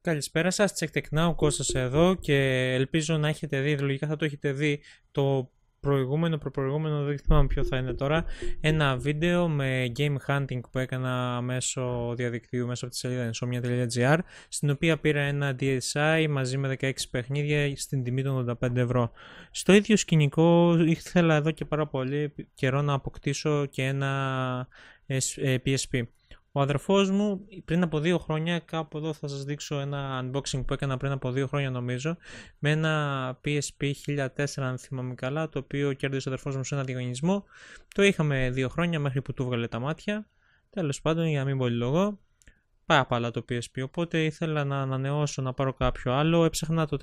Καλησπέρα σας, Check Tech Now, Κώστας εδώ και ελπίζω να έχετε δει, λογικά θα το έχετε δει το προηγούμενο, προπροηγούμενο, δεν θυμάμαι ποιο θα είναι τώρα, ένα βίντεο με game hunting που έκανα μέσω διαδικτύου, μέσω από τη σελίδα insomnia.gr, στην οποία πήρα ένα DSI μαζί με 16 παιχνίδια στην τιμή των 85 ευρώ. Στο ίδιο σκηνικό ήθελα εδώ και πάρα πολύ καιρό να αποκτήσω και ένα PSP. Ε, ο αδερφός μου πριν από δύο χρόνια, κάπου εδώ θα σας δείξω ένα unboxing που έκανα πριν από δύο χρόνια νομίζω, με ένα PSP 1004 αν θυμάμαι καλά, το οποίο κέρδισε ο αδερφός μου σε ένα διαγωνισμό. Το είχαμε δύο χρόνια μέχρι που του βγάλε τα μάτια. Τέλος πάντων, για να μην Πάει πάρα πολλά το PSP, οπότε ήθελα να ανανεώσω να πάρω κάποιο άλλο. Έψαχνα το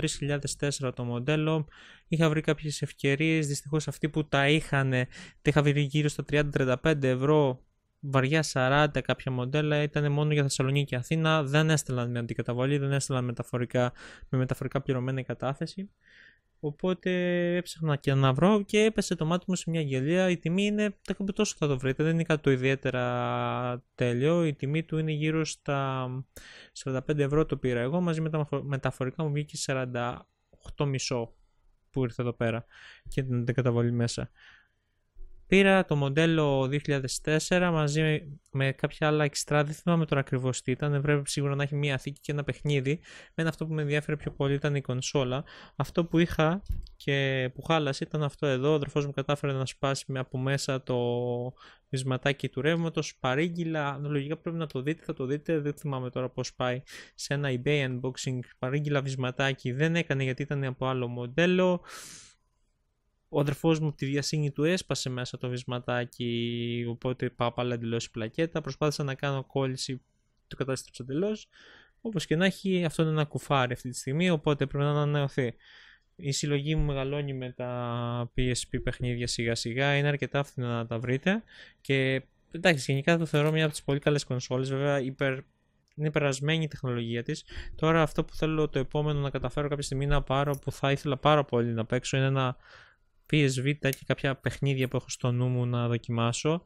3004 το μοντέλο, είχα βρει κάποιες ευκαιρίες, δυστυχώς αυτοί που τα είχαν, τα είχα βρει γύρω στα 30-35 ευρώ βαριά 40 κάποια μοντέλα ήταν μόνο για Θεσσαλονίκη και Αθήνα. Δεν έστειλαν με αντικαταβολή, δεν έστελναν μεταφορικά, με μεταφορικά πληρωμένη κατάθεση. Οπότε έψαχνα και να βρω και έπεσε το μάτι μου σε μια γελία. Η τιμή είναι, τα τόσο θα το βρείτε, δεν είναι κάτι το ιδιαίτερα τέλειο. Η τιμή του είναι γύρω στα 45 ευρώ το πήρα εγώ, μαζί με τα μεταφορικά μου βγήκε 48,5 που ήρθε εδώ πέρα και την αντικαταβολή μέσα. Πήρα το μοντέλο 2004 μαζί με, κάποια άλλα εξτρά, δεν θυμάμαι τώρα ακριβώς τι ήταν. Πρέπει σίγουρα να έχει μία θήκη και ένα παιχνίδι. Μένα αυτό που με ενδιαφέρει πιο πολύ ήταν η κονσόλα. Αυτό που είχα και που χάλασε ήταν αυτό εδώ. Ο αδερφός μου κατάφερε να σπάσει από μέσα το βυσματάκι του ρεύματος. Παρήγγυλα, λογικά πρέπει να το δείτε, θα το δείτε. Δεν θυμάμαι τώρα πώς πάει σε ένα eBay unboxing. Παρήγγυλα βυσματάκι δεν έκανε γιατί ήταν από άλλο μοντέλο. Ο αδερφός μου τη διασύνη του έσπασε μέσα το βυσματάκι, οπότε πάω πάλι να δηλώσει πλακέτα. Προσπάθησα να κάνω κόλληση, το κατάστρεψα εντελώ. Όπως και να έχει, αυτό είναι ένα κουφάρι αυτή τη στιγμή, οπότε πρέπει να ανανεωθεί. Η συλλογή μου μεγαλώνει με τα PSP παιχνίδια σιγά σιγά, είναι αρκετά φθηνά να τα βρείτε και εντάξει γενικά το θεωρώ μια από τις πολύ καλές κονσόλες. βέβαια υπερ, είναι περασμένη η τεχνολογία της. Τώρα αυτό που θέλω το επόμενο να καταφέρω κάποια στιγμή να πάρω που θα ήθελα πάρα πολύ να παίξω είναι ένα PSV και κάποια παιχνίδια που έχω στο νου μου να δοκιμάσω.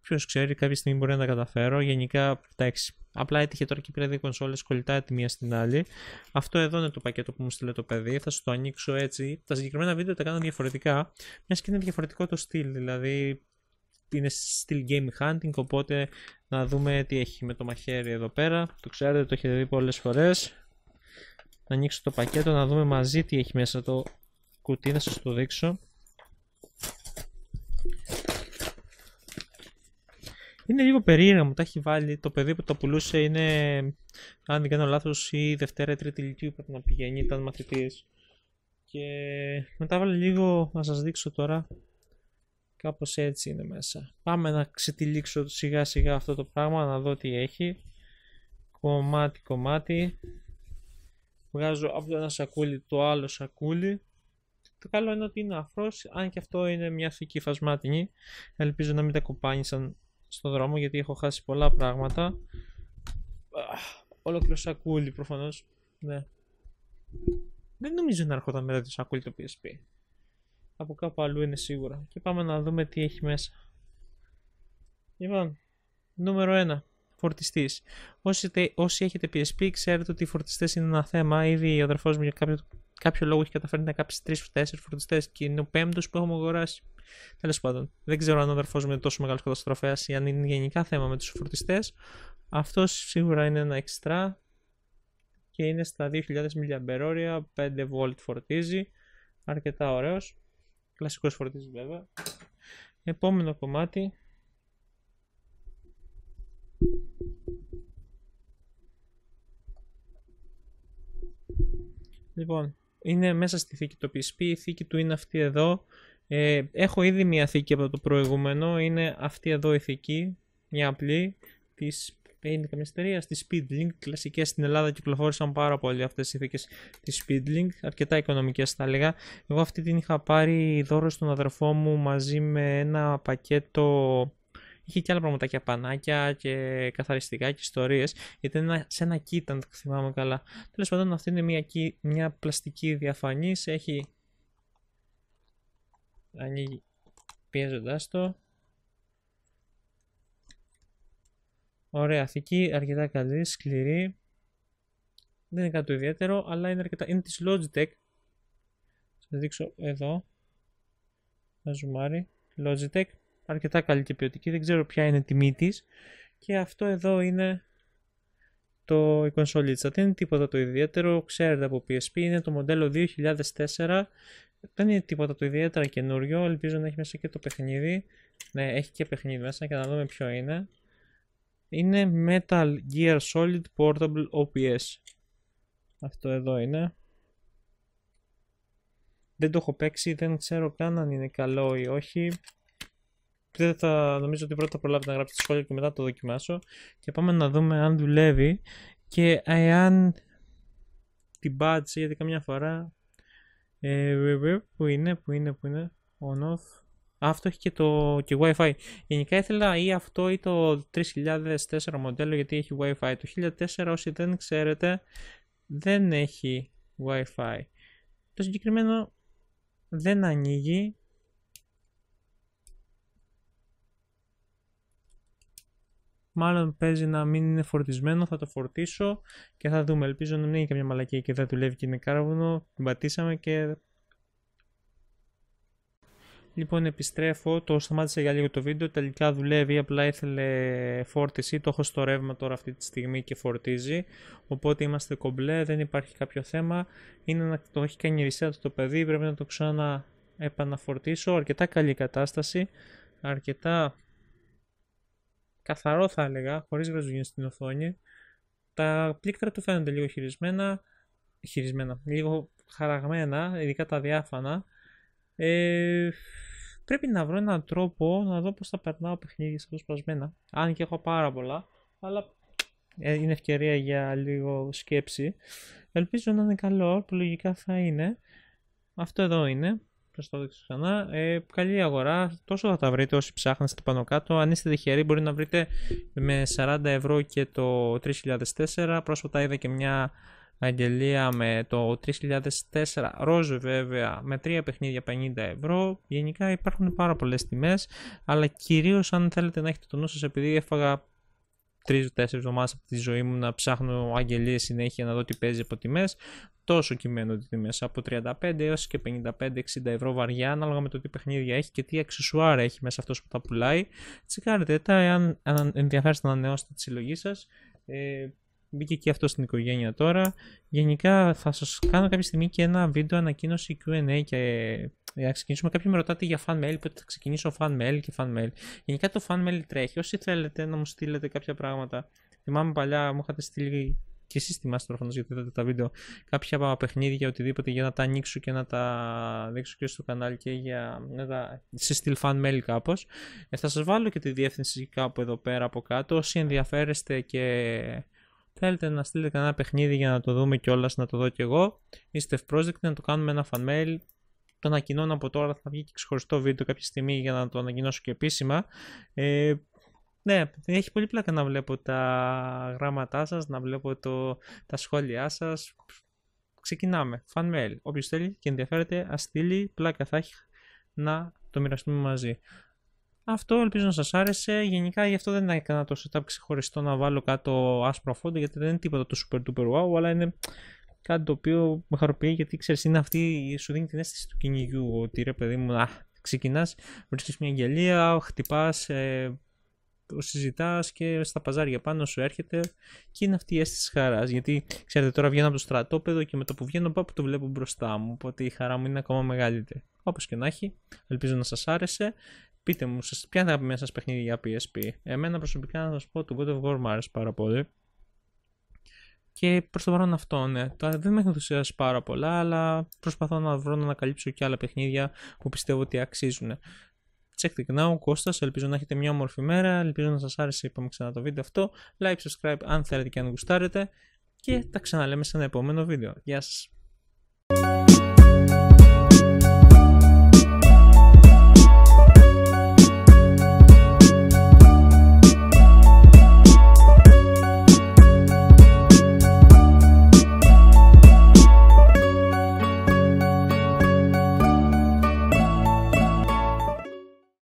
Ποιος ξέρει, κάποια στιγμή μπορεί να τα καταφέρω. Γενικά, εντάξει, απλά έτυχε τώρα και πήρα δύο κονσόλες κολλητά τη μία στην άλλη. Αυτό εδώ είναι το πακέτο που μου στείλε το παιδί. Θα σου το ανοίξω έτσι. Τα συγκεκριμένα βίντεο τα κάνω διαφορετικά, μιας και είναι διαφορετικό το στυλ. Δηλαδή, είναι στυλ game hunting, οπότε να δούμε τι έχει με το μαχαίρι εδώ πέρα. Το ξέρετε, το έχετε δει πολλές φορές. Να ανοίξω το πακέτο, να δούμε μαζί τι έχει μέσα το κουτί, να σας το δείξω. Είναι λίγο περίεργο, μου, τα έχει βάλει. Το παιδί που το πουλούσε είναι, αν δεν κάνω λάθος, η Δευτέρα ή Τρίτη ηλικία πρέπει να πηγαίνει, ήταν μαθητής. Και μετά βάλε λίγο, να σας δείξω τώρα. Κάπως έτσι είναι μέσα. Πάμε να ξετυλίξω σιγά σιγά αυτό το πράγμα, να δω τι έχει. Κομμάτι, κομμάτι. Βγάζω από το ένα σακούλι το άλλο σακούλι. Το καλό είναι ότι είναι αφρός, αν και αυτό είναι μια θήκη φασμάτινη. Ελπίζω να μην τα κοπάνισαν στο δρόμο γιατί έχω χάσει πολλά πράγματα. Ολόκληρο σακούλι προφανώς. Ναι. Δεν νομίζω να έρχονταν μετά το σακούλι το PSP. Από κάπου αλλού είναι σίγουρα. Και πάμε να δούμε τι έχει μέσα. Λοιπόν, νούμερο 1. Φορτιστής. Όσοι, όσοι, έχετε PSP, ξέρετε ότι οι φορτιστές είναι ένα θέμα. Ήδη ο αδερφός μου για κάποιο, κάποιο λόγο έχει καταφέρει να κάψει 3-4 φορτιστές και είναι ο πέμπτος που έχουμε αγοράσει. Τέλος πάντων, δεν ξέρω αν ο αδερφός μου είναι τόσο μεγάλος καταστροφέας ή αν είναι γενικά θέμα με τους φορτιστέ. Αυτός σίγουρα είναι ένα εξτρά και είναι στα 2000 μιλιαμπερόρια, 5 volt φορτίζει, αρκετά ωραίος. κλασικός φορτίζει βέβαια. Επόμενο κομμάτι. Λοιπόν, είναι μέσα στη θήκη το PSP, η θήκη του είναι αυτή εδώ, ε, έχω ήδη μια θήκη από το προηγούμενο, είναι αυτή εδώ η θήκη, μια απλή, της είναι καμία της Speedlink. Κλασικές στην Ελλάδα κυκλοφόρησαν πάρα πολύ αυτές οι θήκες της Speedlink. Αρκετά οικονομικές θα έλεγα. Εγώ αυτή την είχα πάρει δώρο στον αδερφό μου μαζί με ένα πακέτο. Είχε και άλλα και πανάκια και καθαριστικά και ιστορίες. Γιατί είναι σε ένα κίτ, αν το θυμάμαι καλά. Τέλος πάντων, αυτή είναι μια, μια πλαστική διαφανής. Έχει ανοίγει πιέζοντας το. Ωραία, θική, αρκετά καλή, σκληρή. Δεν είναι κάτι ιδιαίτερο, αλλά είναι αρκετά. Είναι της Logitech. Σας δείξω εδώ. Να ζουμάρει. Logitech, αρκετά καλή και ποιοτική. Δεν ξέρω ποια είναι η τιμή της. Και αυτό εδώ είναι το, η κονσολίτσα. Δεν είναι τίποτα το ιδιαίτερο. Ξέρετε από PSP. Είναι το μοντέλο 2004 δεν είναι τίποτα το ιδιαίτερα καινούριο. Ελπίζω να έχει μέσα και το παιχνίδι. Ναι, έχει και παιχνίδι μέσα και να δούμε ποιο είναι. Είναι Metal Gear Solid Portable OPS. Αυτό εδώ είναι. Δεν το έχω παίξει, δεν ξέρω καν αν είναι καλό ή όχι. Δεν θα, νομίζω ότι πρώτα θα προλάβει να γράψει τη σχόλια και μετά το δοκιμάσω. Και πάμε να δούμε αν δουλεύει και εάν την πάτσε γιατί καμιά φορά ε, πού είναι, πού είναι, πού είναι. On off. αυτό έχει και το και Wi-Fi. Γενικά ήθελα ή αυτό ή το 3004 μοντέλο γιατί έχει Wi-Fi. Το 1004 όσοι δεν ξέρετε δεν έχει Wi-Fi. Το συγκεκριμένο δεν ανοίγει Μάλλον παίζει να μην είναι φορτισμένο, θα το φορτίσω και θα δούμε. Ελπίζω να μην έχει καμιά μαλακή και δεν δουλεύει και είναι κάρβουνο. Την πατήσαμε και Λοιπόν, επιστρέφω. Το σταμάτησα για λίγο το βίντεο. Τελικά δουλεύει. Απλά ήθελε φόρτιση. Το έχω στο ρεύμα τώρα αυτή τη στιγμή και φορτίζει. Οπότε είμαστε κομπλέ. Δεν υπάρχει κάποιο θέμα. Είναι να το έχει κάνει reset το παιδί. Πρέπει να το ξανά επαναφορτίσω. Αρκετά καλή κατάσταση. Αρκετά καθαρό θα έλεγα, χωρίς βεζουγίνες στην οθόνη. Τα πλήκτρα του φαίνονται λίγο χειρισμένα, χειρισμένα, λίγο χαραγμένα, ειδικά τα διάφανα. Ε, πρέπει να βρω έναν τρόπο να δω πώς θα περνάω παιχνίδια σε Αν και έχω πάρα πολλά, αλλά ε, είναι ευκαιρία για λίγο σκέψη. Ελπίζω να είναι καλό, που λογικά θα είναι. Αυτό εδώ είναι. Θα το δείξω ξανά. Ε, καλή αγορά. Τόσο θα τα βρείτε όσοι ψάχνετε πάνω κάτω. Αν είστε τυχεροί, μπορεί να βρείτε με 40 ευρώ και το 3004. Πρόσφατα είδα και μια αγγελία με το 3004 ρόζο βέβαια με τρία παιχνίδια 50 ευρώ γενικά υπάρχουν πάρα πολλές τιμές αλλά κυρίως αν θέλετε να έχετε το νου σας επειδή έφαγα 3-4 εβδομάδες από τη ζωή μου να ψάχνω αγγελίες συνέχεια να δω τι παίζει από τιμές τόσο κειμένο τη τιμέ από 35 έως και 55-60 ευρώ βαριά, ανάλογα με το τι παιχνίδια έχει και τι αξισουάρα έχει μέσα αυτός που τα πουλάει. Τσικάρετε τα, εάν, εάν ενδιαφέρεστε να ανανεώσετε τη συλλογή σας. Ε, μπήκε και αυτό στην οικογένεια τώρα. Γενικά θα σας κάνω κάποια στιγμή και ένα βίντεο ανακοίνωση Q&A και ε, να ξεκινήσουμε. Κάποιοι με ρωτάτε για fan mail, πότε θα ξεκινήσω fan mail και fan mail. Γενικά το fan mail τρέχει. Όσοι θέλετε να μου στείλετε κάποια πράγματα. Θυμάμαι παλιά μου είχατε στείλει και εσείς θυμάστε προφανώς γιατί είδατε τα βίντεο, κάποια παιχνίδια, οτιδήποτε για να τα ανοίξω και να τα δείξω και στο κανάλι και για να τα. σε στυλ fan mail κάπως. Ε, θα σας βάλω και τη διεύθυνση κάπου εδώ πέρα από κάτω. Όσοι ενδιαφέρεστε και θέλετε να στείλετε κανένα παιχνίδι για να το δούμε κιόλας, να το δω κι εγώ, είστε ευπρόσδεκτοι να το κάνουμε ένα fan mail. Το ανακοινώνω από τώρα, θα βγει και ξεχωριστό βίντεο κάποια στιγμή για να το ανακοινώσω και επίσημα. Ε, ναι, έχει πολύ πλάκα να βλέπω τα γράμματά σας, να βλέπω το, τα σχόλιά σας. Ξεκινάμε. Fan mail. Όποιος θέλει και ενδιαφέρεται, ας στείλει. Πλάκα θα έχει να το μοιραστούμε μαζί. Αυτό ελπίζω να σας άρεσε. Γενικά γι' αυτό δεν έκανα το setup ξεχωριστό να βάλω κάτω άσπρο φόντο γιατί δεν είναι τίποτα το super duper wow αλλά είναι κάτι το οποίο με χαροποιεί γιατί ξέρεις είναι αυτή σου δίνει την αίσθηση του κυνηγιού ότι ρε παιδί μου ξεκινά, ξεκινάς, μια γελία, χτυπάς. ε, το συζητάς και στα παζάρια πάνω σου έρχεται και είναι αυτή η αίσθηση χαράς. Γιατί ξέρετε, τώρα βγαίνω από το στρατόπεδο και με το που βγαίνω πάω το βλέπω μπροστά μου. Οπότε η χαρά μου είναι ακόμα μεγαλύτερη. Όπως και να έχει, ελπίζω να σας άρεσε. Πείτε μου, σας, ποια είναι τα αγαπημένα σας παιχνίδια για PSP. Εμένα προσωπικά να σας πω το God of War μου άρεσε πάρα πολύ. Και προς το παρόν αυτό, ναι. Τώρα δεν με έχουν ενθουσιάσει πάρα πολλά, αλλά προσπαθώ να βρω να ανακαλύψω και άλλα παιχνίδια που πιστεύω ότι αξίζουν. Check the now, Κώστας, ελπίζω να έχετε μια όμορφη μέρα, ελπίζω να σας άρεσε, είπαμε ξανά το βίντεο αυτό, like, subscribe αν θέλετε και αν γουστάρετε και τα ξαναλέμε σε ένα επόμενο βίντεο. Γεια σας!